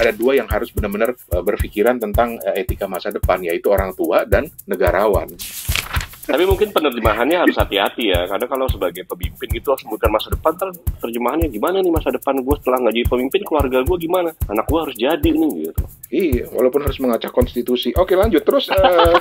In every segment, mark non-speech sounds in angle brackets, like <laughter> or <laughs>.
ada dua yang harus benar-benar eh, berpikiran tentang eh, etika masa depan yaitu orang tua dan negarawan. Tapi mungkin penerjemahannya harus hati-hati ya, karena kalau sebagai pemimpin gitu harus memikirkan masa depan, ter terjemahannya gimana nih masa depan gue setelah nggak jadi pemimpin, keluarga gue gimana, anak gue harus jadi nih gitu. Iya, walaupun harus mengacak konstitusi. Oke lanjut terus. Uh...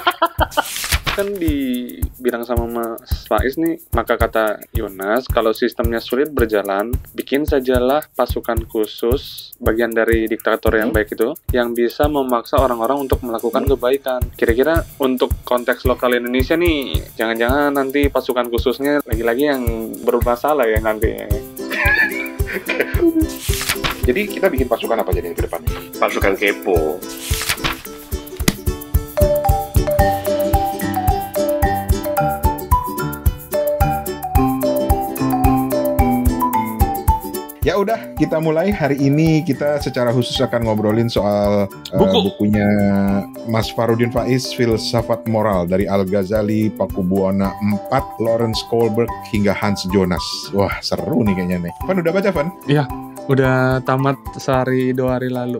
<laughs> kan dibilang sama Mas Faiz nih, maka kata Yunas, kalau sistemnya sulit berjalan, bikin sajalah pasukan khusus bagian dari diktator yang hmm. baik itu, yang bisa memaksa orang-orang untuk melakukan hmm. kebaikan. Kira-kira untuk konteks lokal Indonesia nih, jangan-jangan nanti pasukan khususnya lagi-lagi yang bermasalah ya nantinya. <laughs> Jadi kita bikin pasukan apa jadi ke depan? Pasukan kepo. Ya udah, kita mulai hari ini kita secara khusus akan ngobrolin soal eh, Buku. Uh, bukunya Mas Farudin Faiz Filsafat Moral dari Al Ghazali, Paku Buana 4, Lawrence Kohlberg hingga Hans Jonas. Wah, seru nih kayaknya nih. Van udah baca, Van? Iya, udah tamat sehari dua hari lalu.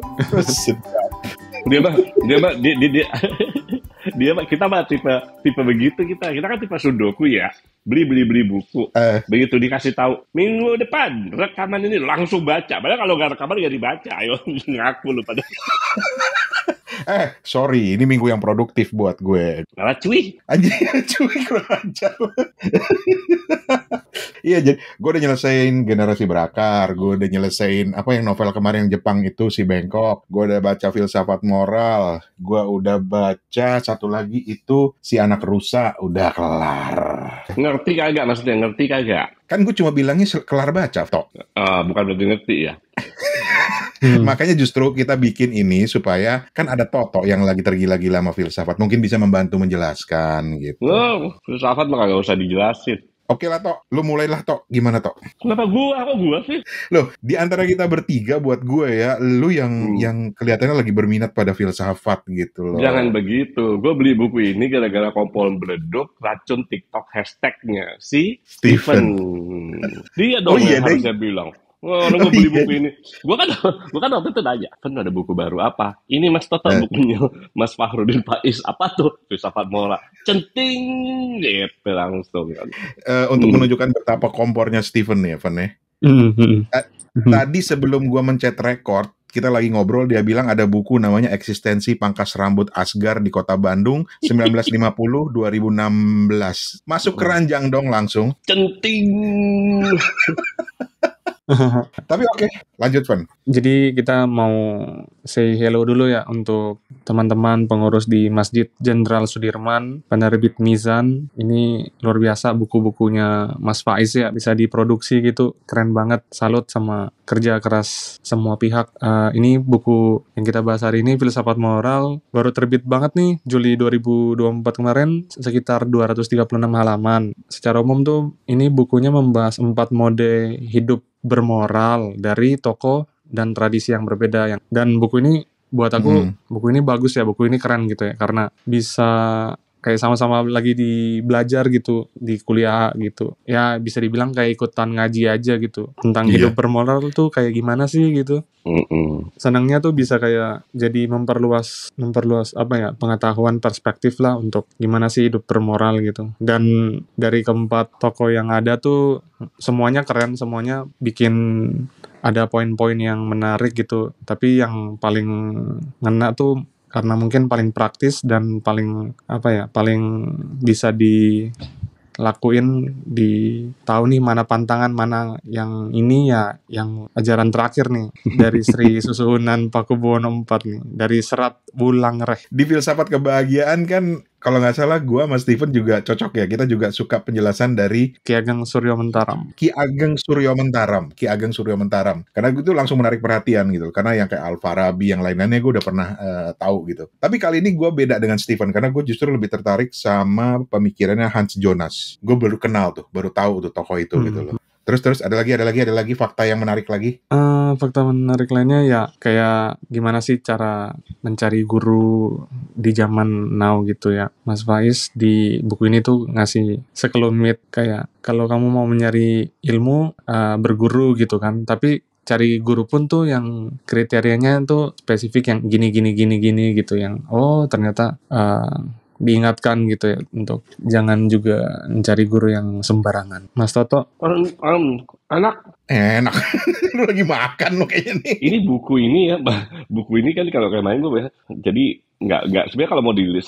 <laughs> dia mah, dia mah, dia, dia, dia. <laughs> dia kita mah tipe tipe begitu kita kita kan tipe sudoku ya beli beli beli buku uh. begitu dikasih tahu minggu depan rekaman ini langsung baca padahal kalau nggak rekaman nggak dibaca ayo <laughs> ngaku lu pada <laughs> eh sorry ini minggu yang produktif buat gue malah cuy anjir <laughs> cuy kurang ajar iya jadi gue udah nyelesain generasi berakar gue udah nyelesain apa yang novel kemarin yang Jepang itu si Bangkok gue udah baca filsafat moral gue udah baca satu lagi itu si anak rusa udah kelar ngerti kagak maksudnya ngerti kagak kan gue cuma bilangnya kelar baca toh ah, uh, bukan berarti ngerti ya Hmm. Makanya justru kita bikin ini supaya kan ada Toto yang lagi tergila-gila sama filsafat, mungkin bisa membantu menjelaskan gitu. Oh, filsafat mah gak usah dijelasin. Oke lah Tok, lu mulailah Tok, gimana Tok? Kenapa gua? Kok gua sih? Loh, di antara kita bertiga buat gua ya, lu yang hmm. yang kelihatannya lagi berminat pada filsafat gitu loh. Jangan begitu, gua beli buku ini gara-gara kompol beleduk racun TikTok hashtagnya si Stephen. Stephen. Dia dong oh, iya, yang harusnya bilang. Wah, orang mau beli <laughs> iya. buku ini. Gua kan, <laughs> gua kan waktu itu nanya, kan ada buku baru apa? Ini Mas Toto eh. bukunya Mas Fahrudin Faiz apa tuh? Filsafat Mola. Centing gitu langsung Uh, untuk hmm. menunjukkan betapa kompornya Steven ya, Van ya. uh, Tadi sebelum gua mencet record, kita lagi ngobrol dia bilang ada buku namanya Eksistensi Pangkas Rambut Asgar di Kota Bandung 1950 <laughs> 2016. Masuk keranjang dong langsung. Centing. <laughs> Tapi oke, okay. lanjut Van. Jadi kita mau say hello dulu ya untuk teman-teman pengurus di Masjid Jenderal Sudirman, penerbit Mizan. Ini luar biasa buku-bukunya Mas Faiz ya, bisa diproduksi gitu. Keren banget, salut sama kerja keras semua pihak. Uh, ini buku yang kita bahas hari ini, Filsafat Moral, baru terbit banget nih Juli 2024 kemarin, sekitar 236 halaman. Secara umum tuh, ini bukunya membahas empat mode hidup bermoral dari toko dan tradisi yang berbeda yang dan buku ini buat aku hmm. buku ini bagus ya buku ini keren gitu ya karena bisa kayak sama-sama lagi di belajar gitu di kuliah gitu ya bisa dibilang kayak ikutan ngaji aja gitu tentang yeah. hidup bermoral tuh kayak gimana sih gitu mm -mm. senangnya tuh bisa kayak jadi memperluas memperluas apa ya pengetahuan perspektif lah untuk gimana sih hidup bermoral gitu dan dari keempat toko yang ada tuh semuanya keren semuanya bikin ada poin-poin yang menarik gitu tapi yang paling ngena tuh karena mungkin paling praktis dan paling apa ya paling bisa dilakuin di tahu nih mana pantangan mana yang ini ya yang ajaran terakhir nih dari Sri <laughs> Susunan Pakubuwono IV nih dari serat Bulang Reh di filsafat kebahagiaan kan kalau nggak salah gue sama Steven juga cocok ya. Kita juga suka penjelasan dari Ki Ageng Suryo Mentaram. Ki Ageng Suryo Mentaram. Ki Ageng Suryo Mentaram. Karena itu langsung menarik perhatian gitu. Karena yang kayak Alfarabi, yang lain-lainnya gue udah pernah uh, tahu gitu. Tapi kali ini gue beda dengan Steven. Karena gue justru lebih tertarik sama pemikirannya Hans Jonas. Gue baru kenal tuh, baru tahu tuh tokoh itu hmm. gitu loh. Terus terus ada lagi ada lagi ada lagi fakta yang menarik lagi. Uh, fakta menarik lainnya ya kayak gimana sih cara mencari guru di zaman now gitu ya. Mas Faiz di buku ini tuh ngasih sekelumit kayak kalau kamu mau mencari ilmu uh, berguru gitu kan. Tapi cari guru pun tuh yang kriterianya tuh spesifik yang gini gini gini gini gitu yang oh ternyata uh, diingatkan gitu ya untuk jangan juga mencari guru yang sembarangan. Mas Toto, um, um, anak eh, enak <laughs> lu lagi makan lo kayaknya nih. Ini buku ini ya, <laughs> buku ini kan kalau kayak main gue biasa. Ya. Jadi nggak nggak sebenarnya kalau mau dilis,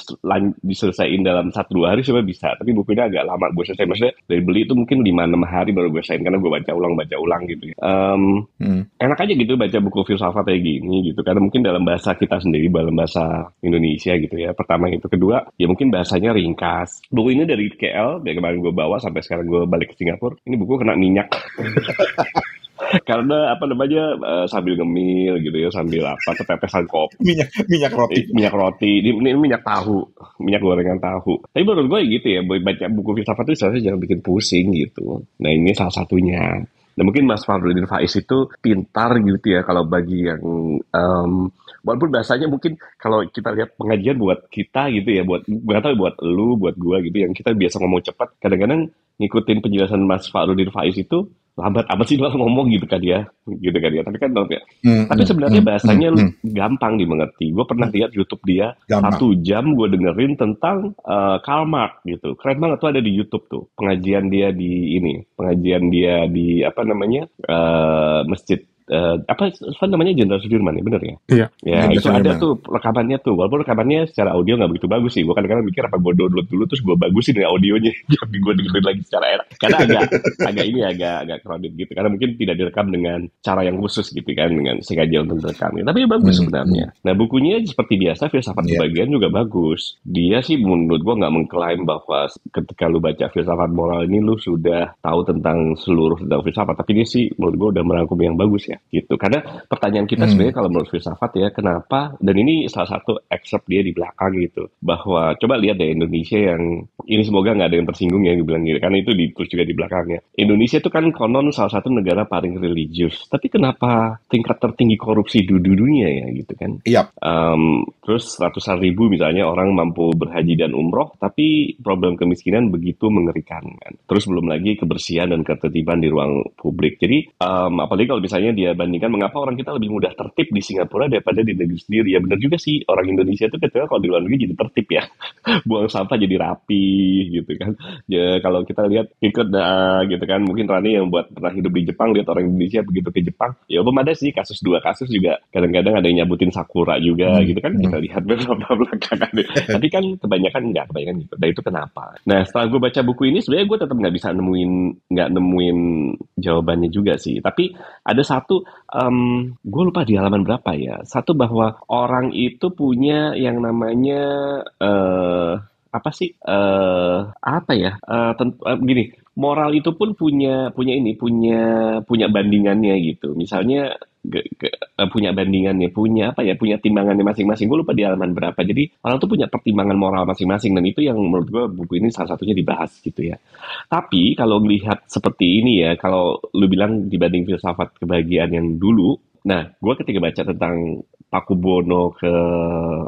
diselesaikan dalam satu dua hari sebenarnya bisa tapi bukunya agak lama gue selesai maksudnya dari beli itu mungkin lima enam hari baru gue selesaiin karena gue baca ulang baca ulang gitu um, hmm. enak aja gitu baca buku filsafat kayak gini gitu karena mungkin dalam bahasa kita sendiri dalam bahasa Indonesia gitu ya pertama itu kedua ya mungkin bahasanya ringkas buku ini dari KL dari kemarin gue bawa sampai sekarang gue balik ke Singapura ini buku kena minyak <laughs> <laughs> karena apa namanya uh, sambil ngemil gitu ya sambil apa ketetesan kopi minyak minyak roti eh, minyak roti ini, ini minyak tahu minyak gorengan tahu tapi menurut gue gitu ya baca buku filsafat itu seharusnya jangan bikin pusing gitu nah ini salah satunya Nah mungkin Mas Fadludin Faiz itu pintar gitu ya kalau bagi yang um, walaupun bahasanya mungkin kalau kita lihat pengajian buat kita gitu ya buat gue tahu buat lu buat gua gitu yang kita biasa ngomong cepat kadang-kadang ngikutin penjelasan Mas Fadludin Faiz itu lambat amat sih ngomong gitu kan dia, ya. gitu kan ya tapi kan hmm, tapi hmm, sebenarnya hmm, bahasanya hmm, hmm. gampang dimengerti gue pernah hmm. lihat YouTube dia gampang. satu jam gue dengerin tentang uh, Karl Marx gitu keren banget tuh ada di YouTube tuh pengajian dia di ini pengajian dia di apa namanya uh, masjid uh, apa apa namanya Jenderal Sudirman ya bener ya? Iya. Ya itu Sudirman. ada tuh rekamannya tuh walaupun rekamannya secara audio nggak begitu bagus sih. Gue kadang-kadang mikir apa gue download dulu terus gue bagusin dengan audionya tapi <laughs> gue dengerin lagi secara enak. Karena agak <laughs> agak ini agak agak crowded gitu. Karena mungkin tidak direkam dengan cara yang khusus gitu kan dengan sengaja untuk direkam. Ya, tapi ya bagus hmm. sebenarnya. Hmm. Nah bukunya seperti biasa filsafat yeah. Iya. sebagian juga bagus. Dia sih menurut gue nggak mengklaim bahwa ketika lu baca filsafat moral ini lu sudah tahu tentang seluruh tentang filsafat. Tapi dia sih menurut gue udah merangkum yang bagus ya gitu karena pertanyaan kita hmm. sebenarnya kalau menurut filsafat ya kenapa dan ini salah satu excerpt dia di belakang gitu bahwa coba lihat deh Indonesia yang ini semoga nggak ada yang tersinggung ya dibilang gitu karena itu ditulis juga di belakangnya Indonesia itu kan konon salah satu negara paling religius tapi kenapa tingkat tertinggi korupsi di dunia ya gitu kan iya yep. um, terus ratusan ribu misalnya orang mampu berhaji dan umroh tapi problem kemiskinan begitu mengerikan kan terus belum lagi kebersihan dan ketertiban di ruang publik jadi um, apalagi kalau misalnya di dia bandingkan mengapa orang kita lebih mudah tertib di Singapura daripada di negeri sendiri. Ya benar juga sih, orang Indonesia itu ketika kalau di luar negeri jadi tertib ya. <laughs> Buang sampah jadi rapi gitu kan. Ya kalau kita lihat ikut nah gitu kan, mungkin Rani yang buat pernah hidup di Jepang, lihat orang Indonesia begitu ke Jepang, ya belum ada sih kasus dua kasus juga. Kadang-kadang ada yang nyabutin sakura juga hmm. gitu kan, kita hmm. lihat beberapa <laughs> belakangan. Tapi kan kebanyakan enggak, kebanyakan gitu. Dan nah, itu kenapa? Nah setelah gue baca buku ini, sebenarnya gue tetap nggak bisa nemuin nggak nemuin jawabannya juga sih. Tapi ada satu satu um, gue lupa di halaman berapa ya satu bahwa orang itu punya yang namanya uh, apa sih uh, apa ya uh, eh, tentu, uh, gini moral itu pun punya punya ini punya punya bandingannya gitu misalnya ke, eh, punya bandingannya, punya apa ya, punya timbangannya masing-masing. Gue lupa di halaman berapa. Jadi orang tuh punya pertimbangan moral masing-masing dan itu yang menurut gue buku ini salah satunya dibahas gitu ya. Tapi kalau melihat seperti ini ya, kalau lu bilang dibanding filsafat kebahagiaan yang dulu, nah gue ketika baca tentang ke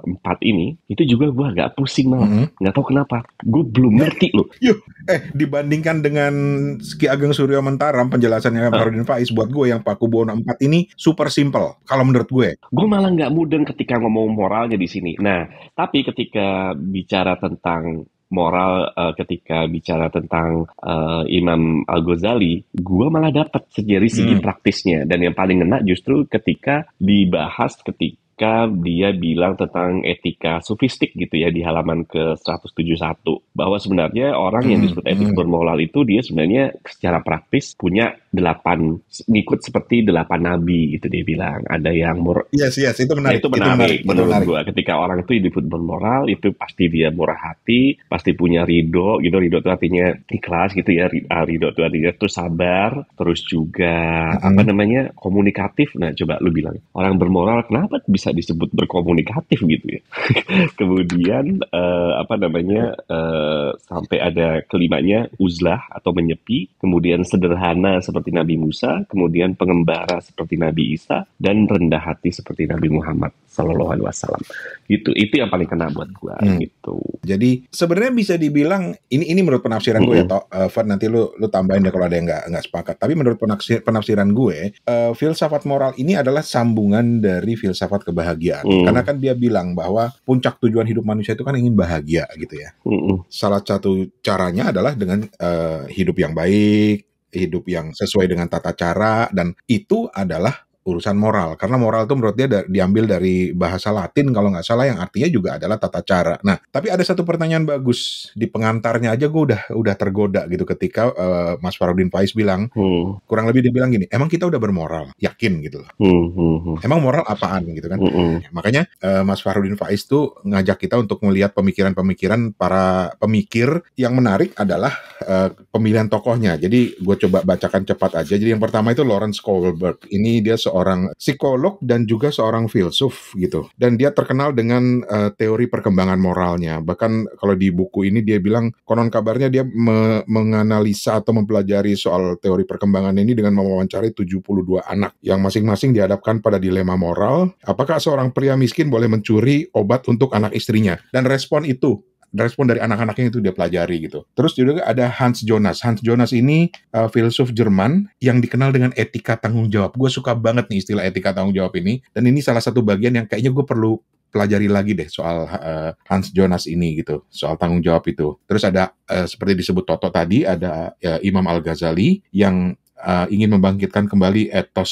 empat ini itu juga gue agak pusing malah mm -hmm. nggak tahu kenapa gue belum iya. ngerti loh Yuh, eh dibandingkan dengan Ski Ageng Suryo Mentaram penjelasannya yang uh. Faiz buat gue yang Pakubono empat ini super simple kalau menurut gue gue malah gak mudeng ketika ngomong moralnya di sini nah tapi ketika bicara tentang moral uh, ketika bicara tentang uh, Imam Al Ghazali, gue malah dapat sejari segi hmm. praktisnya dan yang paling enak justru ketika dibahas ketika ketika dia bilang tentang etika sofistik gitu ya di halaman ke 171 bahwa sebenarnya orang yang hmm, disebut etik hmm. bermoral itu dia sebenarnya secara praktis punya delapan ngikut seperti delapan nabi itu dia bilang ada yang mur yes, yes, itu menarik itu menarik, itu menarik menurut gua ketika orang itu disebut bermoral itu pasti dia murah hati pasti punya ridho gitu ridho itu artinya ikhlas gitu ya ah, ridho itu artinya terus sabar terus juga hmm. apa namanya komunikatif nah coba lu bilang orang bermoral kenapa bisa disebut berkomunikatif gitu ya. <laughs> Kemudian uh, apa namanya uh, sampai ada kelimanya uzlah atau menyepi, kemudian sederhana seperti Nabi Musa, kemudian pengembara seperti Nabi Isa dan rendah hati seperti Nabi Muhammad Sallallahu Alaihi Wasallam. Gitu itu yang paling kena buat gue hmm. gitu. Jadi sebenarnya bisa dibilang ini ini menurut penafsiran ya, -hmm. gue ya, toh, eh, uh, Fad nanti lu lu tambahin deh kalau ada yang nggak nggak sepakat. Tapi menurut penafsir penafsiran gue, uh, filsafat moral ini adalah sambungan dari filsafat ke kebahagiaan. Mm. Karena kan dia bilang bahwa puncak tujuan hidup manusia itu kan ingin bahagia gitu ya. Mm Salah satu caranya adalah dengan uh, hidup yang baik, hidup yang sesuai dengan tata cara dan itu adalah urusan moral karena moral itu menurut dia da diambil dari bahasa Latin kalau nggak salah yang artinya juga adalah tata cara. Nah, tapi ada satu pertanyaan bagus di pengantarnya aja gue udah udah tergoda gitu ketika uh, Mas Farudin Faiz bilang hmm. kurang lebih dia bilang gini, emang kita udah bermoral, yakin gitu loh. Hmm, hmm, hmm. Emang moral apaan gitu kan? Hmm, hmm. Makanya uh, Mas Farudin Faiz tuh ngajak kita untuk melihat pemikiran-pemikiran para pemikir yang menarik adalah uh, pemilihan tokohnya. Jadi gue coba bacakan cepat aja. Jadi yang pertama itu Lawrence Kohlberg. Ini dia so seorang psikolog dan juga seorang filsuf gitu. Dan dia terkenal dengan uh, teori perkembangan moralnya. Bahkan kalau di buku ini dia bilang konon kabarnya dia me menganalisa atau mempelajari soal teori perkembangan ini dengan mewawancari 72 anak yang masing-masing dihadapkan pada dilema moral, apakah seorang pria miskin boleh mencuri obat untuk anak istrinya? Dan respon itu respon dari anak-anaknya itu dia pelajari gitu. Terus juga ada Hans Jonas. Hans Jonas ini uh, filsuf Jerman yang dikenal dengan etika tanggung jawab. Gue suka banget nih istilah etika tanggung jawab ini. Dan ini salah satu bagian yang kayaknya gue perlu pelajari lagi deh soal uh, Hans Jonas ini gitu, soal tanggung jawab itu. Terus ada uh, seperti disebut Toto tadi, ada uh, Imam Al Ghazali yang uh, ingin membangkitkan kembali etos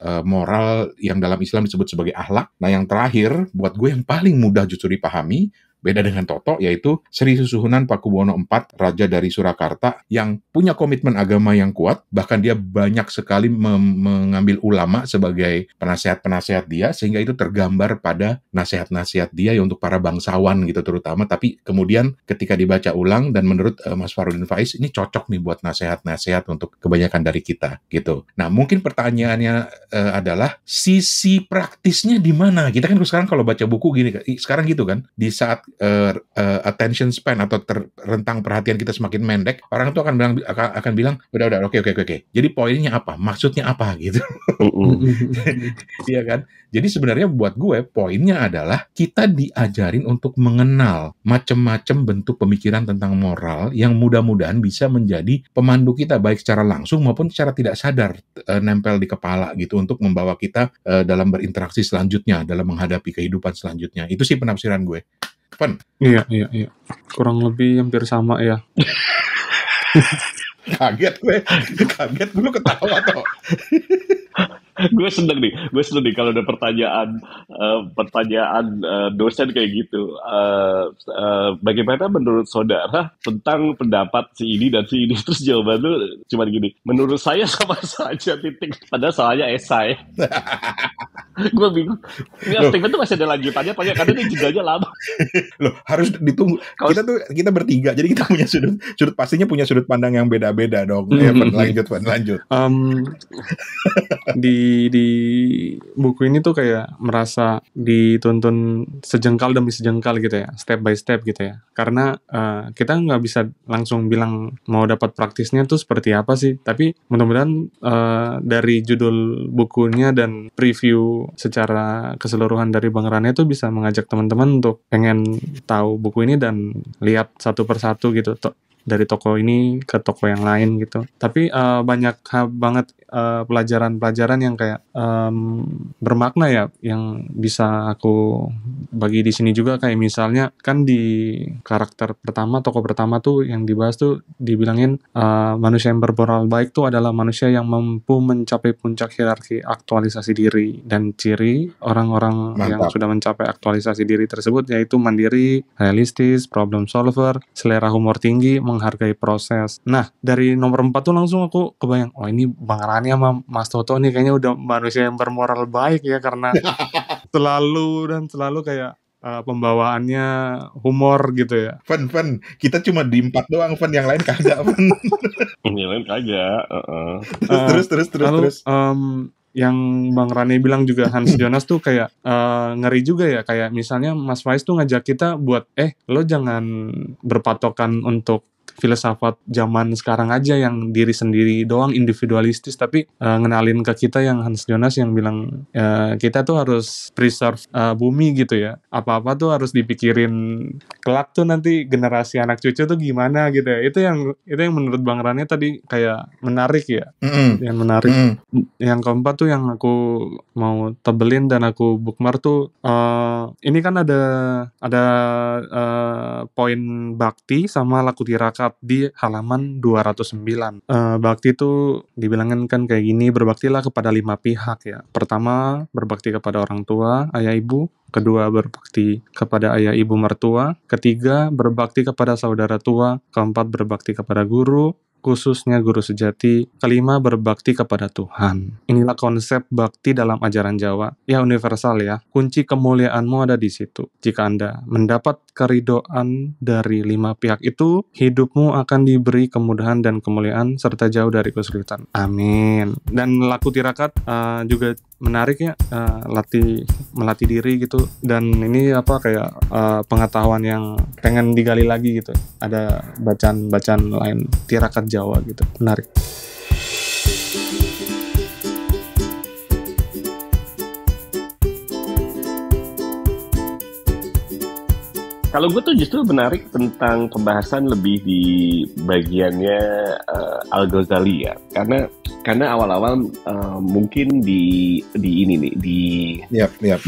uh, moral yang dalam Islam disebut sebagai ahlak. Nah, yang terakhir buat gue yang paling mudah justru dipahami Beda dengan Toto, yaitu Sri Susuhunan Pakubono IV, Raja dari Surakarta, yang punya komitmen agama yang kuat, bahkan dia banyak sekali mengambil ulama sebagai penasehat-penasehat dia, sehingga itu tergambar pada nasihat-nasihat dia ya untuk para bangsawan gitu terutama, tapi kemudian ketika dibaca ulang, dan menurut uh, Mas Farudin Faiz, ini cocok nih buat nasihat-nasihat untuk kebanyakan dari kita gitu. Nah, mungkin pertanyaannya uh, adalah sisi praktisnya di mana? Kita kan sekarang kalau baca buku gini, sekarang gitu kan, di saat Eh, eh, attention span atau ter, rentang perhatian kita semakin mendek, orang itu akan bilang akan, akan bilang udah udah oke oke oke. Jadi poinnya apa? Maksudnya apa gitu. <laughs> Iya kan? Jadi sebenarnya buat gue poinnya adalah kita diajarin untuk mengenal macam-macam bentuk pemikiran tentang moral yang mudah-mudahan bisa menjadi pemandu kita baik secara langsung maupun secara tidak sadar uh, nempel di kepala gitu untuk membawa kita uh, dalam berinteraksi selanjutnya dalam menghadapi kehidupan selanjutnya. Itu sih penafsiran gue. Kapan? Iya, iya, iya. Kurang lebih hampir sama ya. <laughs> kaget gue, kaget dulu ketawa toh. <laughs> gue seneng nih, gue seneng nih kalau ada pertanyaan uh, pertanyaan uh, dosen kayak gitu. Uh, uh, bagaimana menurut saudara tentang pendapat si ini dan si ini? <laughs> Terus jawaban lu cuma gini, menurut saya sama <laughs> saja titik. Padahal soalnya esai. gue bingung. Ini statement tuh masih ada lanjutannya, tanya karena ini juga aja lama. Loh, harus ditunggu. Kalo... Kita tuh kita bertiga, jadi kita punya sudut sudut pastinya punya sudut pandang yang beda-beda dong. Mm -hmm. Ya, lanjut, lanjut. Um, di di buku ini tuh kayak merasa dituntun sejengkal demi sejengkal gitu ya, step by step gitu ya. Karena uh, kita nggak bisa langsung bilang mau dapat praktisnya tuh seperti apa sih. Tapi mudah-mudahan uh, dari judul bukunya dan preview secara keseluruhan dari Bang Rane tuh bisa mengajak teman-teman untuk pengen tahu buku ini dan lihat satu persatu gitu dari toko ini ke toko yang lain gitu. Tapi uh, banyak banget eh, pelajaran-pelajaran uh, yang kayak um, bermakna ya, yang bisa aku bagi di sini juga kayak misalnya kan di karakter pertama toko pertama tuh yang dibahas tuh dibilangin uh, manusia yang bermoral baik tuh adalah manusia yang mampu mencapai puncak hierarki aktualisasi diri dan ciri orang-orang yang sudah mencapai aktualisasi diri tersebut yaitu mandiri, realistis, problem solver, selera humor tinggi, menghargai proses. Nah, dari nomor 4 tuh langsung aku kebayang, oh ini Bang Rani sama Mas Toto nih kayaknya udah manusia yang bermoral baik ya karena <laughs> selalu dan selalu kayak uh, pembawaannya humor gitu ya. Fun fun, kita cuma di empat doang fun, yang lain kagak <laughs> fun. yang lain kagak. Uh -uh. Terus, terus terus terus lalu, terus. Um, yang Bang Rani bilang juga Hans <laughs> Jonas tuh kayak uh, ngeri juga ya kayak misalnya Mas Faiz tuh ngajak kita buat eh lo jangan berpatokan untuk filsafat zaman sekarang aja yang diri sendiri doang individualistis tapi uh, ngenalin ke kita yang Hans Jonas yang bilang uh, kita tuh harus preserve uh, bumi gitu ya apa-apa tuh harus dipikirin kelak tuh nanti generasi anak cucu tuh gimana gitu ya itu yang itu yang menurut Bang Rani tadi kayak menarik ya mm -hmm. yang menarik mm -hmm. yang keempat tuh yang aku mau tebelin dan aku bookmark tuh uh, ini kan ada ada uh, poin bakti sama laku tirakat di halaman 209. E, eh, bakti itu dibilangkan kan kayak gini, berbaktilah kepada lima pihak ya. Pertama, berbakti kepada orang tua, ayah ibu, kedua berbakti kepada ayah ibu mertua, ketiga berbakti kepada saudara tua, keempat berbakti kepada guru, khususnya guru sejati, kelima berbakti kepada Tuhan. Inilah konsep bakti dalam ajaran Jawa. Ya universal ya, kunci kemuliaanmu ada di situ. Jika Anda mendapat keridoan dari lima pihak itu, hidupmu akan diberi kemudahan dan kemuliaan serta jauh dari kesulitan. Amin. Dan laku tirakat uh, juga menarik ya uh, latih melatih diri gitu dan ini apa kayak uh, pengetahuan yang pengen digali lagi gitu ada bacaan-bacaan lain tirakat Jawa gitu menarik Kalau gue tuh justru menarik tentang pembahasan lebih di bagiannya uh, Al Ghazali ya, karena karena awal-awal uh, mungkin di di ini nih di yep, yep.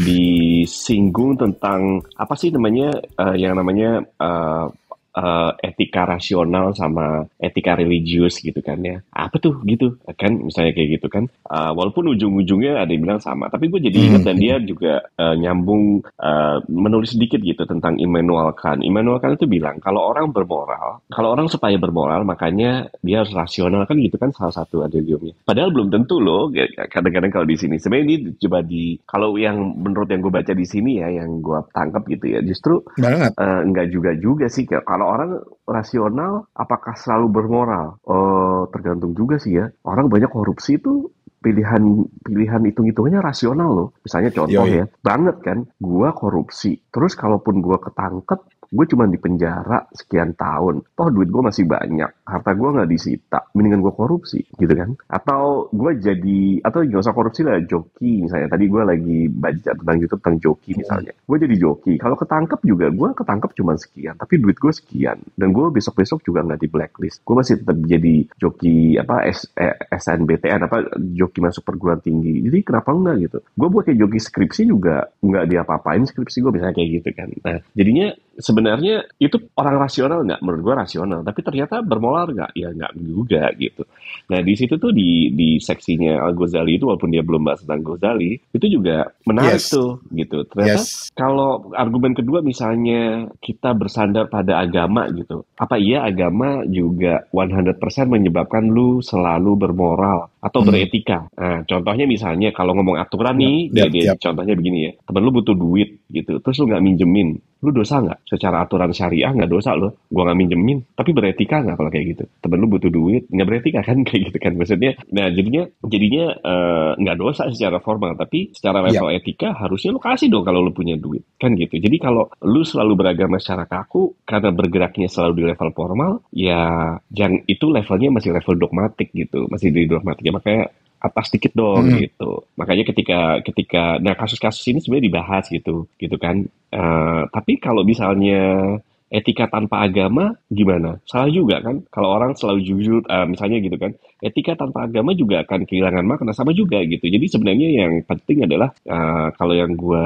singgung tentang apa sih namanya uh, yang namanya uh, uh, etika rasional sama etika religius gitu kan ya apa tuh gitu kan misalnya kayak gitu kan uh, walaupun ujung-ujungnya ada yang bilang sama tapi gue jadi ingat hmm. dan dia juga uh, nyambung uh, menulis sedikit gitu tentang Immanuel Kant Immanuel Kant itu bilang kalau orang bermoral kalau orang supaya bermoral makanya dia harus rasional kan gitu kan salah satu adiliumnya padahal belum tentu loh kadang-kadang kalau di sini sebenarnya ini coba di kalau yang menurut yang gue baca di sini ya yang gue tangkap gitu ya justru Banget. uh, nggak juga juga sih kalau kalau orang rasional apakah selalu bermoral? Oh, tergantung juga sih ya. Orang banyak korupsi itu pilihan pilihan hitung-hitungannya rasional loh. Misalnya contoh Yoi. ya, banget kan, gua korupsi. Terus kalaupun gua ketangkep, gue cuma di penjara sekian tahun toh duit gue masih banyak harta gue nggak disita mendingan gue korupsi gitu kan atau gue jadi atau nggak usah korupsi lah joki misalnya tadi gue lagi baca tentang YouTube tentang joki hmm. misalnya gue jadi joki kalau ketangkep juga gue ketangkep cuma sekian tapi duit gue sekian dan gue besok besok juga nggak di blacklist gue masih tetap jadi joki apa S, eh, SNBTN apa joki masuk perguruan tinggi jadi kenapa enggak gitu gue buat kayak joki skripsi juga nggak diapa-apain skripsi gue misalnya kayak gitu kan nah jadinya sebenarnya itu orang rasional nggak menurut gue rasional tapi ternyata bermolar nggak ya nggak juga gitu nah di situ tuh di di seksinya Al Ghazali itu walaupun dia belum bahas tentang Ghazali itu juga menarik yes. tuh gitu ternyata yes. kalau argumen kedua misalnya kita bersandar pada agama gitu apa iya agama juga 100% menyebabkan lu selalu bermoral atau hmm. beretika nah contohnya misalnya kalau ngomong aturan nih yep. Dia, yep. contohnya begini ya temen lu butuh duit gitu terus lu nggak minjemin lu dosa nggak? Secara aturan syariah nggak dosa lo, gua nggak minjemin. Tapi beretika nggak kalau kayak gitu? Temen lu butuh duit, nggak beretika kan <laughs> kayak gitu kan? Maksudnya, nah jadinya jadinya eh, nggak uh, dosa secara formal, tapi secara iya. level yeah. etika harusnya lu kasih dong kalau lu punya duit kan gitu. Jadi kalau lu selalu beragama secara kaku karena bergeraknya selalu di level formal, ya jangan itu levelnya masih level dogmatik gitu, masih di dogmatik. Ya, makanya atas dikit dong hmm. gitu. Makanya ketika ketika nah kasus-kasus ini sebenarnya dibahas gitu, gitu kan. Uh, tapi kalau misalnya etika tanpa agama gimana? Salah juga kan? Kalau orang selalu jujur uh, misalnya gitu kan etika tanpa agama juga akan kehilangan makna sama juga gitu. Jadi sebenarnya yang penting adalah uh, kalau yang gue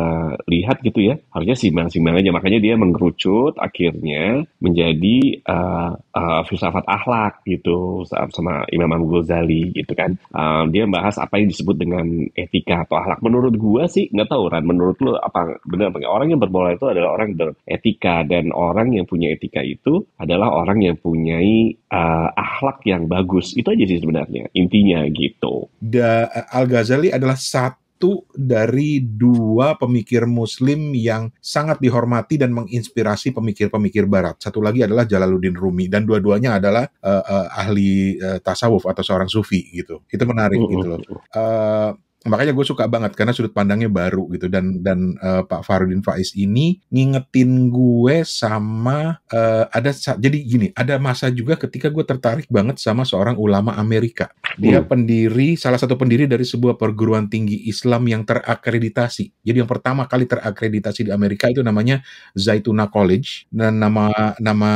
lihat gitu ya harusnya simbang-simbang aja. Makanya dia mengerucut akhirnya menjadi uh, uh, filsafat akhlak gitu sama Imam Abu Ghazali gitu kan. Uh, dia bahas apa yang disebut dengan etika atau akhlak. Menurut gue sih nggak tahu kan Menurut lo apa benar apa Orang yang berbola itu adalah orang beretika dan orang yang punya etika itu adalah orang yang punya uh, akhlak yang bagus. Itu aja sih sebenarnya intinya gitu. Da, Al Ghazali adalah satu dari dua pemikir Muslim yang sangat dihormati dan menginspirasi pemikir-pemikir Barat. Satu lagi adalah Jalaluddin Rumi dan dua-duanya adalah uh, uh, ahli uh, tasawuf atau seorang sufi gitu. Itu menarik gitu loh. Uh, makanya gue suka banget karena sudut pandangnya baru gitu dan dan uh, Pak Farudin Faiz ini ngingetin gue sama uh, ada jadi gini ada masa juga ketika gue tertarik banget sama seorang ulama Amerika dia hmm. pendiri salah satu pendiri dari sebuah perguruan tinggi Islam yang terakreditasi jadi yang pertama kali terakreditasi di Amerika itu namanya Zaituna College dan nama nama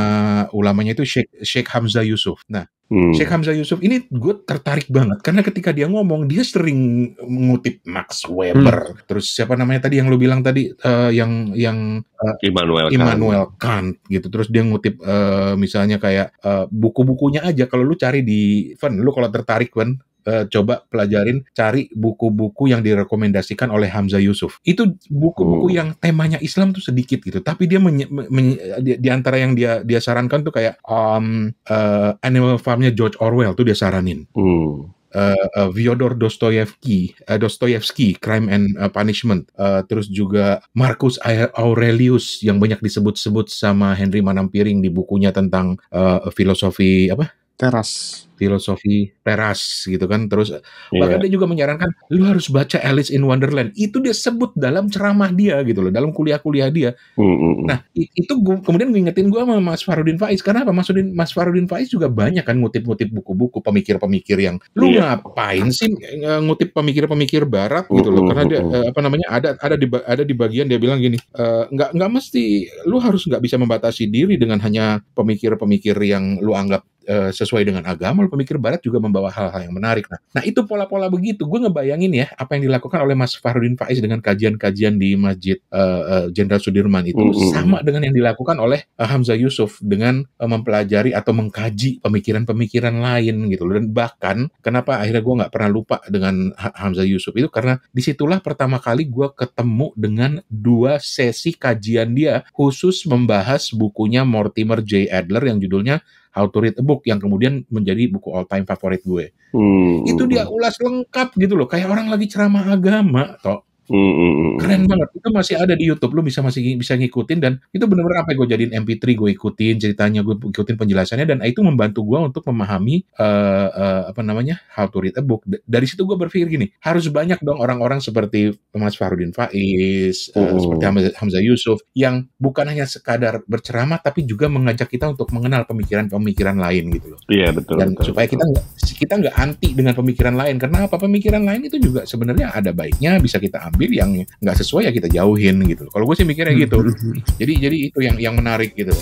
ulamanya itu Sheikh Sheikh Hamzah Yusuf nah Hmm. Syekh Hamzah Yusuf ini gue tertarik banget karena ketika dia ngomong dia sering mengutip Max Weber, hmm. terus siapa namanya tadi yang lu bilang tadi uh, yang yang uh, eh, Immanuel, Immanuel Kant. Kant gitu. Terus dia ngutip uh, misalnya kayak uh, buku-bukunya aja kalau lu cari di Van, lu kalau tertarik Van uh, coba pelajarin cari buku-buku yang direkomendasikan oleh Hamzah Yusuf. Itu buku-buku oh. yang temanya Islam tuh sedikit gitu, tapi dia menye, menye, di, di antara yang dia dia sarankan tuh kayak um, uh, Animal Farmnya George Orwell tuh dia saranin. Oh. Uh, uh, Fyodor Dostoevsky, uh, eh, Dostoyevsky, Crime and uh, Punishment, uh, terus juga Marcus Aurelius yang banyak disebut-sebut sama Henry Manampiring di bukunya tentang uh, filosofi apa teras filosofi teras gitu kan terus yeah. bahkan dia juga menyarankan lu harus baca Alice in Wonderland itu dia sebut dalam ceramah dia gitu loh dalam kuliah-kuliah dia mm-hmm. nah itu gua, kemudian ngingetin gue sama Mas Farudin Faiz karena apa Mas Farudin Mas Farudin Faiz juga banyak kan ngutip-ngutip buku-buku pemikir-pemikir yang lu yeah. ngapain sih ngutip pemikir-pemikir Barat gitu loh mm-hmm. karena dia eh, apa namanya ada ada di ada di bagian dia bilang gini e, nggak nggak mesti lu harus nggak bisa membatasi diri dengan hanya pemikir-pemikir yang lu anggap Eh, sesuai dengan agama, pemikir barat juga membawa hal-hal yang menarik. Nah, nah itu pola-pola begitu. Gue ngebayangin ya apa yang dilakukan oleh Mas Farudin Faiz dengan kajian-kajian di Masjid eh, eh, Jenderal uh, uh, Sudirman itu mm-hmm. sama dengan yang dilakukan oleh uh, Hamzah Yusuf dengan uh, mempelajari atau mengkaji pemikiran-pemikiran lain gitu Dan bahkan kenapa akhirnya gue nggak pernah lupa dengan Hamzah Yusuf itu karena disitulah pertama kali gue ketemu dengan dua sesi kajian dia khusus membahas bukunya Mortimer J. Adler yang judulnya How to Read a Book yang kemudian menjadi buku all time favorit gue. Hmm. Itu dia ulas lengkap gitu loh, kayak orang lagi ceramah agama, toh. Mm-hmm. Keren banget. Itu masih ada di YouTube. Lu bisa masih bisa ngikutin dan itu benar-benar apa gue jadiin MP3, gue ikutin ceritanya, gue ikutin penjelasannya dan itu membantu gue untuk memahami uh, uh, apa namanya how to read a book. D- dari situ gue berpikir gini, harus banyak dong orang-orang seperti Mas Farudin Faiz, oh. uh, seperti Hamzah, Hamza Yusuf yang bukan hanya sekadar berceramah tapi juga mengajak kita untuk mengenal pemikiran-pemikiran lain gitu loh. Iya yeah, betul. Dan betul, supaya betul. kita nggak kita nggak anti dengan pemikiran lain karena apa pemikiran lain itu juga sebenarnya ada baiknya bisa kita ambil ambil yang nggak sesuai ya kita jauhin gitu kalau gue sih mikirnya gitu <laughs> jadi jadi itu yang yang menarik gitu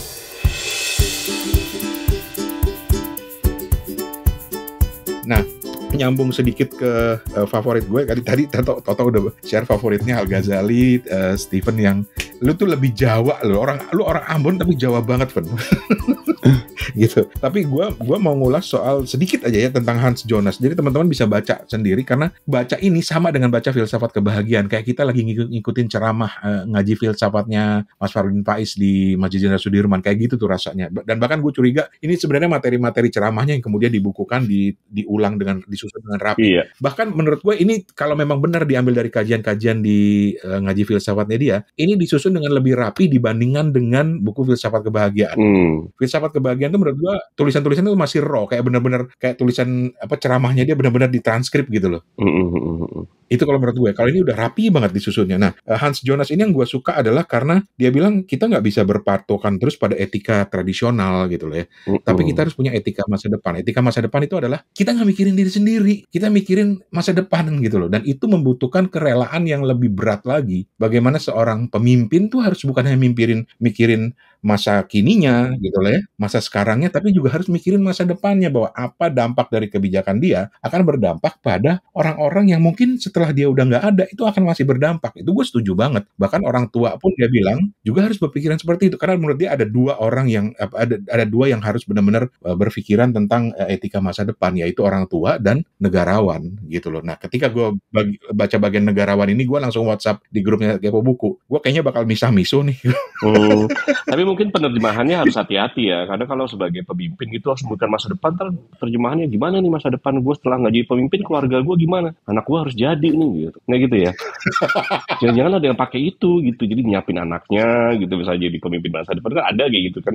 nah nyambung sedikit ke uh, favorit gue tadi tadi Toto, Toto udah share favoritnya Al Ghazali uh, Steven yang lu tuh lebih Jawa lu orang lu orang Ambon tapi Jawa banget Fen <laughs> <laughs> gitu. Tapi gue gua mau ngulas soal sedikit aja ya tentang Hans Jonas. Jadi teman-teman bisa baca sendiri karena baca ini sama dengan baca filsafat kebahagiaan. Kayak kita lagi ngikutin ceramah uh, ngaji filsafatnya Mas Farudin Faiz di Masjid Jenderal Sudirman kayak gitu tuh rasanya. Dan bahkan gue curiga ini sebenarnya materi-materi ceramahnya yang kemudian dibukukan di diulang dengan disusun dengan rapi. Iya. Bahkan menurut gue ini kalau memang benar diambil dari kajian-kajian di uh, ngaji filsafatnya dia, ini disusun dengan lebih rapi dibandingkan dengan buku filsafat kebahagiaan. Hmm. Filsafat tempat kebahagiaan tuh menurut gua tulisan-tulisan itu masih raw kayak bener-bener kayak tulisan apa ceramahnya dia bener-bener ditranskrip gitu loh. Itu kalau menurut gue. Kalau ini udah rapi banget disusunnya. Nah, eh, Hans Jonas ini yang gue suka adalah karena dia bilang kita nggak bisa berpatokan terus pada etika tradisional gitu loh ya. Uh -uh. Tapi kita harus punya etika masa depan. Etika masa depan itu adalah kita nggak mikirin diri sendiri, kita mikirin masa depan gitu loh. Dan itu membutuhkan kerelaan yang lebih berat lagi. Bagaimana seorang pemimpin tuh harus bukan hanya mimpirin mikirin masa kininya gitu loh ya, masa sekarangnya, tapi juga harus mikirin masa depannya bahwa apa dampak dari kebijakan dia akan berdampak pada orang-orang yang mungkin setelah setelah dia udah nggak ada itu akan masih berdampak itu gue setuju banget bahkan orang tua pun dia bilang juga harus berpikiran seperti itu karena menurut dia ada dua orang yang ada ada dua yang harus benar-benar eh, berpikiran tentang eh, etika masa depan yaitu orang tua dan negarawan gitu loh nah ketika gue bagi, baca bagian negarawan ini gue langsung WhatsApp di grupnya kepo buku gue kayaknya bakal misah misu nih <laughs> oh, tapi mungkin penerjemahannya harus hati-hati ya karena kalau sebagai pemimpin gitu harus bukan masa depan terjemahannya gimana nih masa depan gue setelah nggak jadi pemimpin keluarga gue gimana anak gue harus jadi sendiri nih gitu. Nah gitu ya. <laughs> Jangan-jangan ada yang pakai itu gitu. Jadi nyiapin anaknya gitu bisa jadi pemimpin bangsa depan kan ada kayak gitu kan.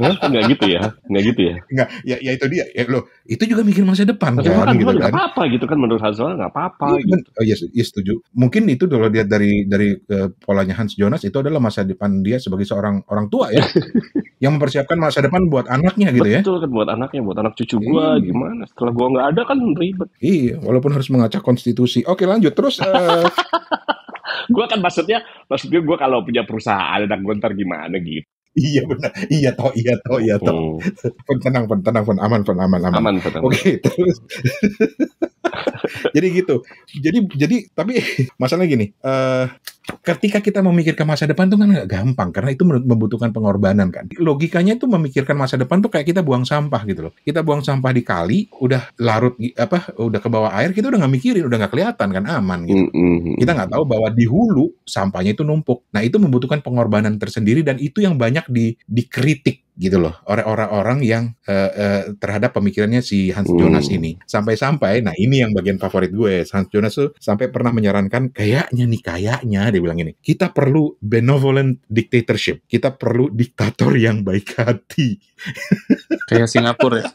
Nggak Enggak gitu ya. Enggak gitu ya. Enggak, ya, ya itu dia. Ya, loh, itu juga mikir masa depan masa kan, gitu kan gitu kan. apa-apa gitu kan menurut Hazal nggak apa-apa ya, gitu. Oh, iya, iya setuju. Mungkin itu kalau dia dari dari uh, polanya Hans Jonas itu adalah masa depan dia sebagai seorang orang tua ya. <laughs> yang mempersiapkan masa depan buat anaknya gitu Betul, ya. Betul kan buat anaknya, buat anak cucu gua iya. gimana? Setelah gua nggak ada kan ribet. Iya, walaupun harus mengacak konstitusi. Oke, oh, Oke lanjut terus. Eh, uh... <laughs> gue kan maksudnya maksudnya gue kalau punya perusahaan dan gue ntar gimana gitu. Iya benar, iya toh, iya toh, iya toh. Hmm. Tenang, pen, tenang, pen, aman, pen, aman, aman. Aman, Oke, Oke, terus. <laughs> jadi gitu. Jadi, jadi, tapi <laughs> masalahnya gini. Uh, ketika kita memikirkan masa depan tuh kan nggak gampang karena itu membutuhkan pengorbanan kan logikanya itu memikirkan masa depan tuh kayak kita buang sampah gitu loh kita buang sampah di kali udah larut apa udah ke bawah air kita udah nggak mikirin udah nggak kelihatan kan aman gitu mm-hmm. kita nggak tahu bahwa di hulu sampahnya itu numpuk nah itu membutuhkan pengorbanan tersendiri dan itu yang banyak di dikritik gitu loh orang-orang yang uh, uh, terhadap pemikirannya si Hans hmm. Jonas ini sampai-sampai nah ini yang bagian favorit gue Hans Jonas tuh sampai pernah menyarankan kayaknya nih kayaknya dia bilang ini kita perlu benevolent dictatorship kita perlu diktator yang baik hati <laughs> kayak Singapura ya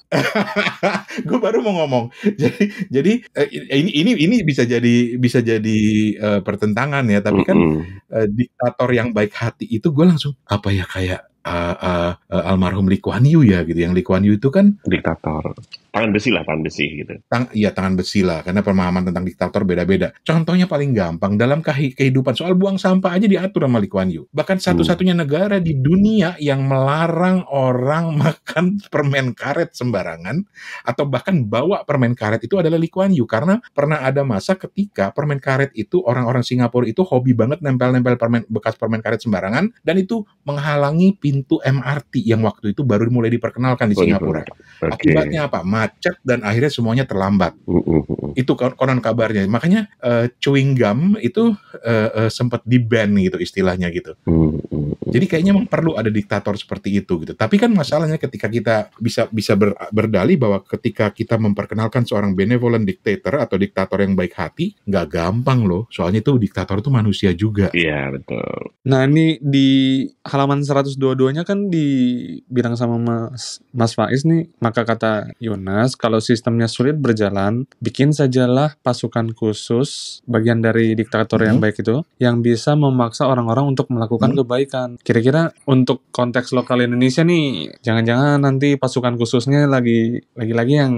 <laughs> gue baru mau ngomong jadi jadi uh, ini ini ini bisa jadi bisa jadi uh, pertentangan ya tapi kan mm uh, diktator yang baik hati itu gue langsung apa ya kayak uh, uh, uh, almarhum Lee Kuan Yew ya gitu. Yang Lee Kuan Yew itu kan diktator. Tangan besi lah, tangan besi gitu. Tang, iya tangan besi lah, karena pemahaman tentang diktator beda-beda. Contohnya paling gampang dalam kehidupan soal buang sampah aja diatur sama Lee Kuan Yew. Bahkan satu-satunya hmm. negara di dunia yang melarang orang <laughs> makan permen karet sembarangan atau bahkan bawa permen karet itu adalah Lee Kuan Yew karena pernah ada masa ketika permen karet itu orang-orang Singapura itu hobi banget nempel-nempel permen bekas permen karet sembarangan dan itu menghalangi pintu MRT yang waktu itu baru mulai diperkenalkan di oh, iya, Singapura. Okay. Akibatnya apa? Macet dan akhirnya semuanya terlambat. Uh, uh, uh. Itu konon kabarnya. Makanya uh, chewing gum itu uh, eh, uh, eh, sempat di ban gitu istilahnya gitu. Uh, uh. Jadi kayaknya memang perlu ada diktator seperti itu gitu. Tapi kan masalahnya ketika kita bisa bisa ber, berdalih bahwa ketika kita memperkenalkan seorang benevolent dictator atau diktator yang baik hati, nggak gampang loh. Soalnya itu diktator itu manusia juga. Iya betul. Nah ini di halaman 122 dua-duanya kan dibilang sama Mas Mas Faiz nih, maka kata Yunas kalau sistemnya sulit berjalan, bikin sajalah pasukan khusus bagian dari diktator hmm. yang mhm. baik itu yang bisa memaksa orang-orang untuk melakukan hmm. kebaikan. Kira-kira untuk konteks lokal Indonesia nih, jangan-jangan nanti pasukan khususnya lagi lagi-lagi yang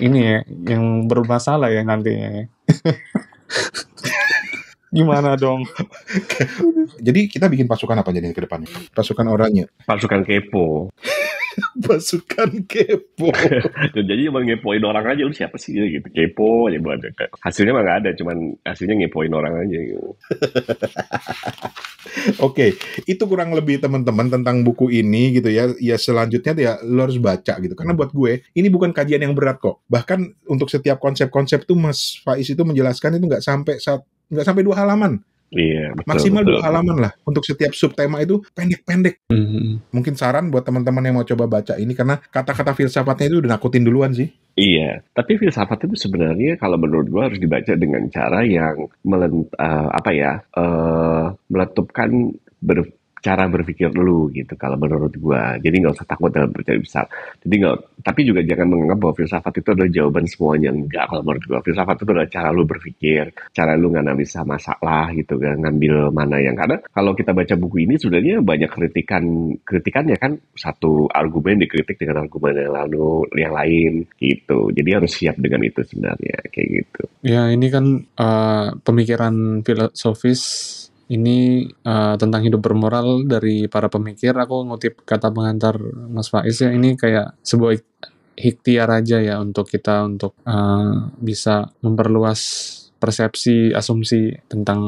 ini ya, yang bermasalah ya nantinya ya. <laughs> Gimana dong? <laughs> jadi kita bikin pasukan apa jadinya ke depannya? Pasukan orangnya. Pasukan kepo. <laughs> pasukan kepo. <laughs> jadi cuma ngepoin orang aja lu siapa sih gitu, gitu. kepo aja buat hasilnya mah nggak ada cuman hasilnya ngepoin orang aja gitu. Oke, okay. itu kurang lebih teman-teman tentang buku ini gitu ya. Ya selanjutnya ya lo harus baca gitu karena buat gue ini bukan kajian yang berat kok. Bahkan untuk setiap konsep-konsep tuh Mas Faiz itu menjelaskan itu nggak sampai satu nggak sampai dua halaman. Iya, betul, maksimal betul. dua halaman lah untuk setiap subtema itu pendek-pendek. Mm-hmm. Mungkin saran buat teman-teman yang mau coba baca ini karena kata-kata filsafatnya itu udah nakutin duluan sih. Iya, tapi filsafat itu sebenarnya kalau menurut gua harus dibaca dengan cara yang melent, uh, apa ya uh, meletupkan ber, cara berpikir dulu gitu kalau menurut gue jadi nggak usah takut dalam percaya besar jadi nggak tapi juga jangan menganggap bahwa filsafat itu adalah jawaban semuanya enggak kalau menurut gue filsafat itu adalah cara lu berpikir cara lu nggak bisa masalah gitu kan ngambil mana yang karena kalau kita baca buku ini sebenarnya banyak kritikan kritikannya kan satu argumen dikritik dengan argumen yang lalu yang lain gitu jadi harus siap dengan itu sebenarnya kayak gitu ya ini kan uh, pemikiran filosofis ini uh, tentang hidup bermoral dari para pemikir. Aku ngutip kata pengantar Mas Faiz ya, ini kayak sebuah ikhtiar aja ya untuk kita untuk uh, bisa memperluas persepsi, asumsi tentang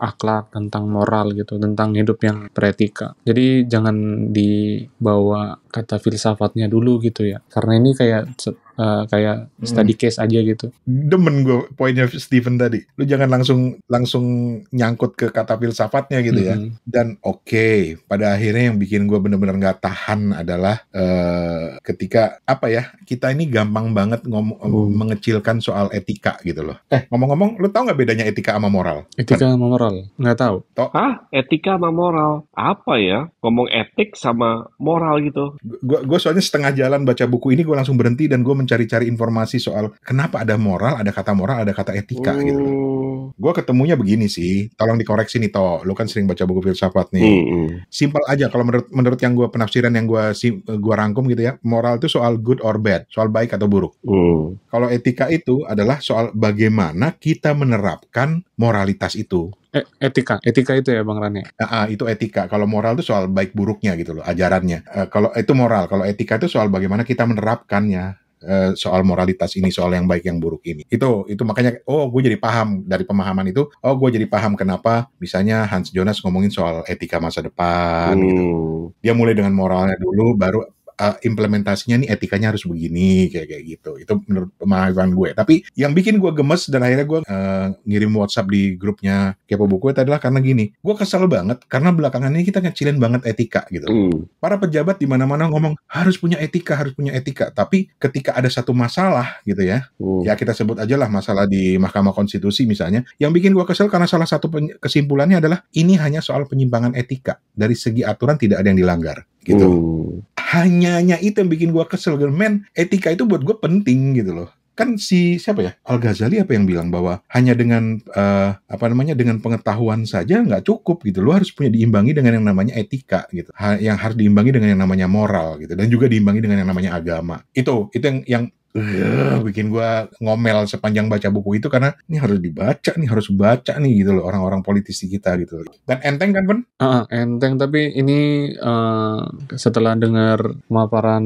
akhlak, tentang moral gitu, tentang hidup yang beretika. Jadi jangan dibawa kata filsafatnya dulu gitu ya karena ini kayak uh, kayak hmm. study case aja gitu demen gue poinnya Steven tadi lu jangan langsung langsung nyangkut ke kata filsafatnya gitu ya. hmm. ya dan oke okay, pada akhirnya yang bikin gue bener-bener nggak tahan adalah uh, ketika apa ya kita ini gampang banget ngomong hmm. mengecilkan soal etika gitu loh eh. eh ngomong-ngomong lu tau nggak bedanya etika sama moral etika sama moral nggak tau Hah? etika sama moral apa ya ngomong etik sama moral gitu Gue gue soalnya setengah jalan baca buku ini gue langsung berhenti dan gue mencari-cari informasi soal kenapa ada moral, ada kata moral, ada kata etika hmm. gitu. Oh. Gue ketemunya begini sih. Tolong dikoreksi nih toh. Lo kan sering baca buku filsafat nih. Hmm. Simpel aja kalau menurut menurut yang gue penafsiran yang gue si, eh, gua rangkum gitu ya. Moral itu soal good or bad, soal baik atau buruk. Hmm. Kalau etika itu adalah soal bagaimana kita menerapkan moralitas itu eh, etika, etika itu ya Bang Rani. Uh, uh, itu etika. Kalau moral itu soal baik buruknya gitu loh, ajarannya. Uh, kalau eh, itu moral, kalau etika itu soal bagaimana kita menerapkannya eh, soal moralitas ini soal yang baik yang buruk ini itu itu makanya oh gue jadi paham dari pemahaman itu oh gue jadi paham kenapa misalnya Hans Jonas ngomongin soal etika masa depan gitu. hmm. gitu dia mulai dengan moralnya dulu baru uh, implementasinya nih etikanya harus begini kayak kayak gitu. Itu menurut pemahaman gue. Tapi yang bikin gue gemes dan akhirnya gue uh, ngirim WhatsApp di grupnya Kepo Buku itu adalah karena gini. Gue kesel banget karena belakangan ini kita ngecilin banget etika gitu. Mm. Para pejabat di mana-mana ngomong harus punya etika, harus punya etika. Tapi ketika ada satu masalah gitu ya, mm. ya kita sebut aja lah masalah di Mahkamah Konstitusi misalnya. Yang bikin gue kesel karena salah satu kesimpulannya adalah ini hanya soal penyimpangan etika. Dari segi aturan tidak ada yang dilanggar gitu. Hmm. Hanyanya itu yang bikin gue kesel, gitu. men. Etika itu buat gue penting gitu loh kan si siapa ya Al Ghazali apa yang bilang bahwa hanya dengan uh, apa namanya dengan pengetahuan saja nggak cukup gitu lo harus punya diimbangi dengan yang namanya etika gitu ha, yang harus diimbangi dengan yang namanya moral gitu dan juga diimbangi dengan yang namanya agama itu itu yang yang uh, bikin gue ngomel sepanjang baca buku itu karena ini harus dibaca nih harus baca nih gitu loh orang-orang politisi kita gitu dan enteng kan pun Uh, enteng tapi ini uh, setelah dengar pemaparan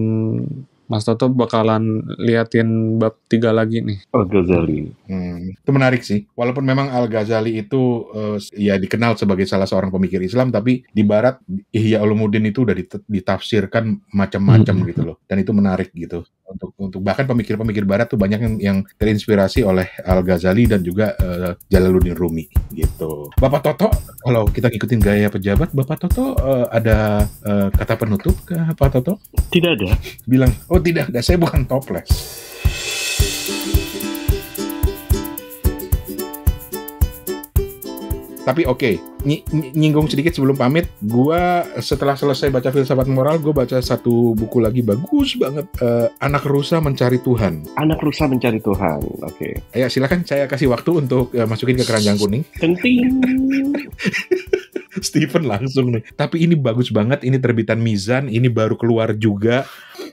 Mas Toto bakalan liatin bab tiga lagi nih. Al Ghazali. Hmm, itu menarik sih. Walaupun memang Al Ghazali itu uh, ya dikenal sebagai salah seorang pemikir Islam, tapi di Barat Ihya Ulumuddin itu udah ditafsirkan macam-macam hmm. gitu loh. Dan itu menarik gitu untuk untuk bahkan pemikir-pemikir barat tuh banyak yang, yang terinspirasi oleh Al Ghazali dan juga uh, Jalaluddin Rumi gitu. Bapak Toto, kalau kita ngikutin gaya pejabat, Bapak Toto uh, ada uh, kata penutup ke Bapak Toto? Tidak ada. Bilang, oh tidak ada, saya bukan toples. tapi oke okay, ny nyinggung sedikit sebelum pamit gua setelah selesai baca filsafat moral gue baca satu buku lagi bagus banget uh, anak rusa mencari Tuhan anak rusa mencari Tuhan oke okay. ya silakan saya kasih waktu untuk uh, masukin ke keranjang kuning penting <laughs> <laughs> Steven langsung nih. Tapi ini bagus banget, ini terbitan Mizan, ini baru keluar juga.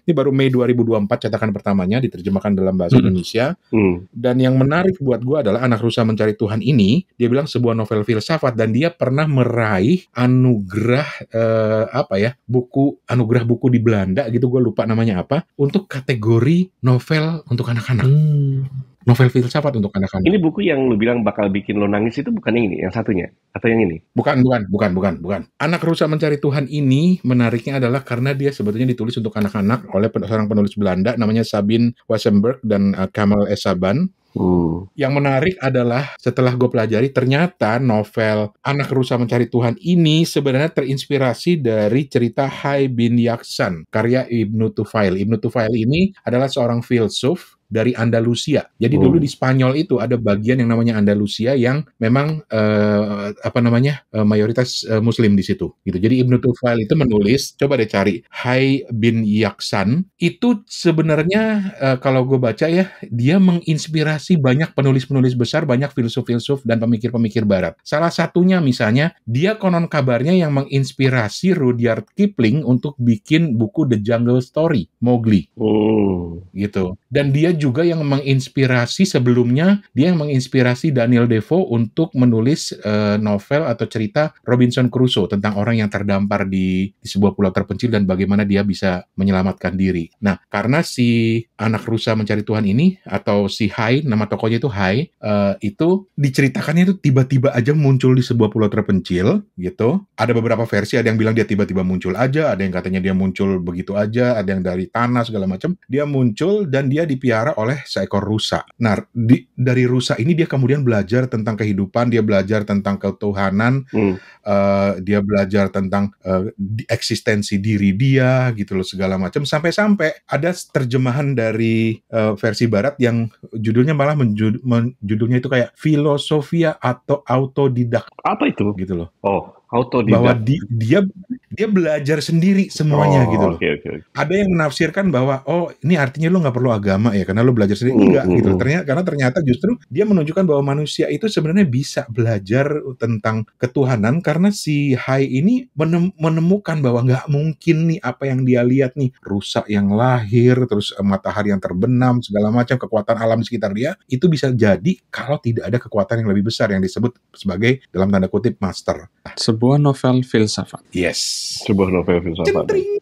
Ini baru Mei 2024 cetakan pertamanya diterjemahkan dalam bahasa hmm. Indonesia. Hmm. Dan yang menarik buat gue adalah Anak Rusa Mencari Tuhan ini, dia bilang sebuah novel filsafat dan dia pernah meraih anugerah eh, apa ya? buku anugerah buku di Belanda gitu gue lupa namanya apa untuk kategori novel untuk anak-anak. Hmm. Novel filsafat untuk anak-anak. Ini buku yang lu bilang bakal bikin lo nangis itu bukan yang ini, yang satunya atau yang ini? Bukan, bukan, bukan, bukan, bukan. Anak Rusa mencari Tuhan ini menariknya adalah karena dia sebetulnya ditulis untuk anak-anak oleh seorang penulis Belanda namanya Sabine Wassenberg dan uh, Kamal Esaban. Hmm. Yang menarik adalah setelah gue pelajari ternyata novel Anak Rusa Mencari Tuhan ini sebenarnya terinspirasi dari cerita Hai Bin Yaksan karya Ibnu Tufail. Ibnu Tufail ini adalah seorang filsuf dari Andalusia. Jadi oh. dulu di Spanyol itu ada bagian yang namanya Andalusia yang memang uh, apa namanya uh, mayoritas uh, Muslim di situ. Gitu. Jadi Ibn Tufail itu menulis, coba deh cari Hai bin Yaksan itu sebenarnya uh, kalau gue baca ya dia menginspirasi banyak penulis-penulis besar, banyak filsuf-filsuf dan pemikir-pemikir Barat. Salah satunya misalnya dia konon kabarnya yang menginspirasi Rudyard Kipling untuk bikin buku The Jungle Story, Mowgli. Oh. Gitu. Dan dia juga yang menginspirasi sebelumnya dia yang menginspirasi Daniel Defoe untuk menulis uh, novel atau cerita Robinson Crusoe tentang orang yang terdampar di, di sebuah pulau terpencil dan bagaimana dia bisa menyelamatkan diri. Nah, karena si anak rusa mencari Tuhan ini atau si Hai nama tokonya itu Hai uh, itu diceritakannya itu tiba-tiba aja muncul di sebuah pulau terpencil gitu. Ada beberapa versi, ada yang bilang dia tiba-tiba muncul aja, ada yang katanya dia muncul begitu aja, ada yang dari tanah segala macam. Dia muncul dan dia dipiara dipelihara oleh seekor rusa. Nah, di, dari rusa ini dia kemudian belajar tentang kehidupan, dia belajar tentang ketuhanan, hmm. uh, dia belajar tentang uh, eksistensi diri dia gitu loh segala macam. Sampai-sampai ada terjemahan dari uh, versi barat yang judulnya malah menjud, men, judulnya itu kayak filosofia atau autodidak. Apa itu? Gitu loh. Oh, Auto bahwa di, dia dia belajar sendiri semuanya oh, gitu loh. Okay, okay, Ada yang menafsirkan bahwa oh ini artinya lu nggak perlu agama ya karena lu belajar sendiri mm, enggak gitu. Hmm, hmm. Ternyata karena ternyata justru dia menunjukkan bahwa manusia itu sebenarnya bisa belajar tentang ketuhanan karena si Hai ini menem, menemukan bahwa nggak mungkin nih apa yang dia lihat nih rusak yang lahir terus eh, matahari yang terbenam segala macam kekuatan alam di sekitar dia itu bisa jadi kalau tidak ada kekuatan yang lebih besar yang disebut sebagai dalam tanda kutip master. Nah, sebuah novel filsafat. Yes. Sebuah novel filsafat. Centring.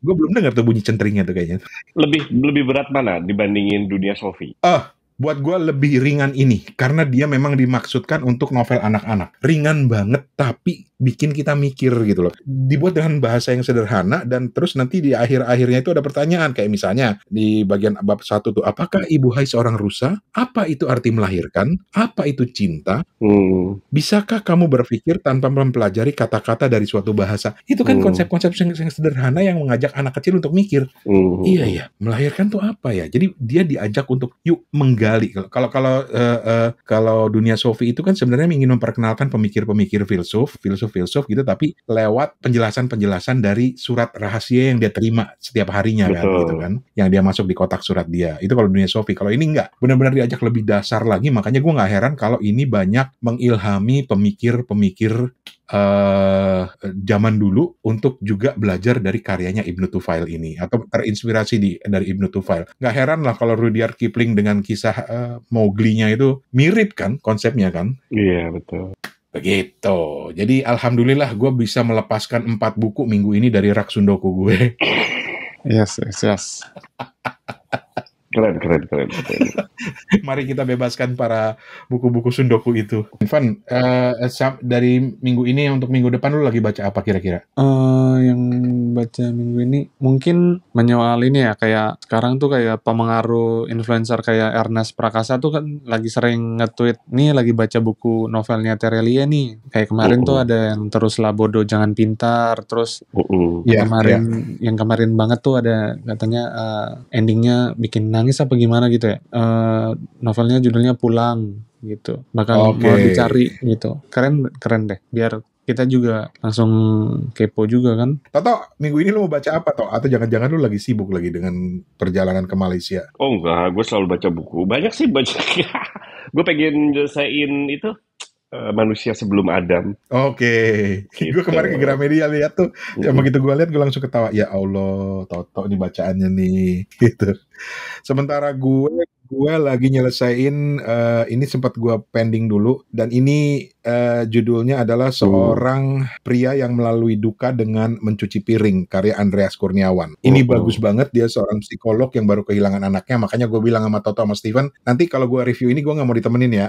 Gue belum dengar tuh bunyi centringnya tuh kayaknya. Lebih lebih berat mana dibandingin Dunia Sofi? Ah, buat gue lebih ringan ini karena dia memang dimaksudkan untuk novel anak-anak ringan banget tapi bikin kita mikir gitu loh dibuat dengan bahasa yang sederhana dan terus nanti di akhir-akhirnya itu ada pertanyaan kayak misalnya di bagian bab satu tuh apakah ibu Hai seorang rusa apa itu arti melahirkan apa itu cinta hmm. bisakah kamu berpikir tanpa mempelajari kata-kata dari suatu bahasa itu kan hmm. konsep-konsep hmm. yang, yang sederhana yang mengajak anak kecil untuk mikir hmm. iya ya melahirkan tuh apa ya jadi dia diajak untuk yuk menggali digali. Kalau kalau uh, uh, kalau dunia Sofi itu kan sebenarnya ingin memperkenalkan pemikir-pemikir filsuf, filsuf-filsuf gitu, tapi lewat penjelasan-penjelasan dari surat rahasia yang dia terima setiap harinya kan, Betul. kan, gitu kan, yang dia masuk di kotak surat dia. Itu kalau dunia Sofi. Kalau ini enggak, benar-benar diajak lebih dasar lagi. Makanya gue nggak heran kalau ini banyak mengilhami pemikir-pemikir uh, zaman dulu untuk juga belajar dari karyanya Ibnu Tufail ini atau terinspirasi di dari Ibnu Tufail. Nggak heran lah kalau Rudyard Kipling dengan kisah uh, Mowgli-nya itu mirip kan konsepnya kan? Iya betul. Begitu. Jadi alhamdulillah gue bisa melepaskan empat buku minggu ini dari rak sundoku gue. Yes, yes, yes. <laughs> Keren, keren, keren. <laughs> Mari kita bebaskan para buku-buku sundoku itu. Ivan uh, eh, dari minggu ini untuk minggu depan lu lagi baca apa kira-kira? Uh, yang baca minggu ini mungkin menyoal ini ya, kayak sekarang tuh kayak pemengaruh influencer kayak Ernest Prakasa tuh kan lagi sering nge-tweet, nih lagi baca buku novelnya Terelia nih. Kayak kemarin uh -uh. tuh ada yang terus labodo jangan pintar, terus uh -uh. yang iya, kemarin yeah. yang kemarin banget tuh ada katanya uh, endingnya bikin nang nangis apa gimana gitu ya. Uh, novelnya judulnya Pulang gitu. Bakal okay. mau dicari gitu. Keren keren deh. Biar kita juga langsung kepo juga kan. Toto, minggu ini lu mau baca apa toh? Atau jangan-jangan lu lagi sibuk lagi dengan perjalanan ke Malaysia? Oh enggak, gue selalu baca buku. Banyak sih baca. <laughs> gue pengen nyelesain itu Eh, manusia sebelum Adam. Oke. Okay. <laughs> Gitu. Gue kemarin ke Gramedia lihat tuh, mm-hmm. begitu gue lihat gue langsung ketawa. Ya Allah, toto nih bacaannya nih. <laughs> Gitu. Sementara gue gue lagi nyelesain uh, ini sempat gue pending dulu dan ini Uh, judulnya adalah seorang hmm. pria yang melalui duka dengan mencuci piring karya Andreas Kurniawan. Ini oh. bagus banget dia seorang psikolog yang baru kehilangan anaknya. Makanya gue bilang sama Toto sama Steven, nanti kalau gue review ini gue nggak mau ditemenin ya.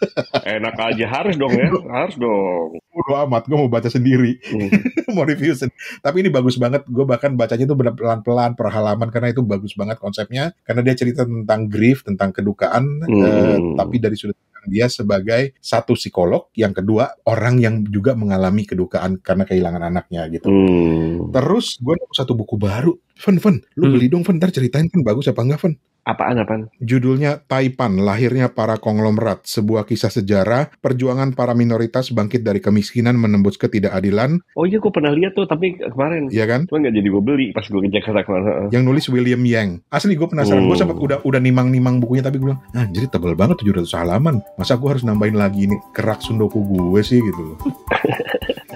<laughs> Enak aja harus dong ya, <laughs> harus dong. Udah amat, gue mau baca sendiri, hmm. <laughs> mau review sendiri. Tapi ini bagus banget. Gue bahkan bacanya itu pelan-pelan perhalaman karena itu bagus banget konsepnya. Karena dia cerita tentang grief, tentang kedukaan, hmm. uh, tapi dari sudut dia sebagai satu psikolog, yang kedua orang yang juga mengalami kedukaan karena kehilangan anaknya gitu. Hmm. Terus gue nemu satu buku baru Fen, Fen, lu beli hmm. dong Fen, ntar ceritain kan bagus apa enggak Fen? Apaan, apaan? Judulnya Taipan, lahirnya para konglomerat, sebuah kisah sejarah, perjuangan para minoritas bangkit dari kemiskinan menembus ketidakadilan. Oh iya, gue pernah lihat tuh, tapi kemarin. Iya kan? Cuma nggak jadi gue beli pas gue ke Jakarta kemarin. Yang nulis William Yang. Asli gue penasaran, hmm. gue oh. sempat udah udah nimang-nimang bukunya, tapi gue bilang, jadi tebel banget 700 halaman. Masa gue harus nambahin lagi ini kerak sundoku gue sih gitu loh. <laughs>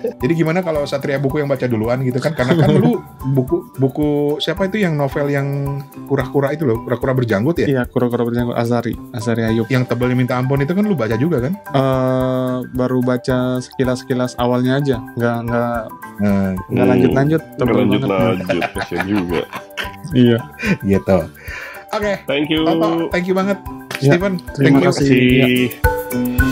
Jadi gimana kalau Satria buku yang baca duluan gitu kan? Karena kan lu buku buku siapa itu yang novel yang kura-kura itu loh, kura-kura berjanggut ya? Iya, kura-kura berjanggut Azari, Azari Ayub. Yang tebel minta ampun itu kan lu baca juga kan? uh, baru baca sekilas-sekilas awalnya aja, nggak nggak lanjut nah, nggak hmm, lanjut-lanjut. Nggak lanjut-lanjut, kasian juga. <laughs> iya, gitu. Oke. Okay. Thank you. Toto, thank you banget. Ya, Steven, terima thank you. kasih. Ya.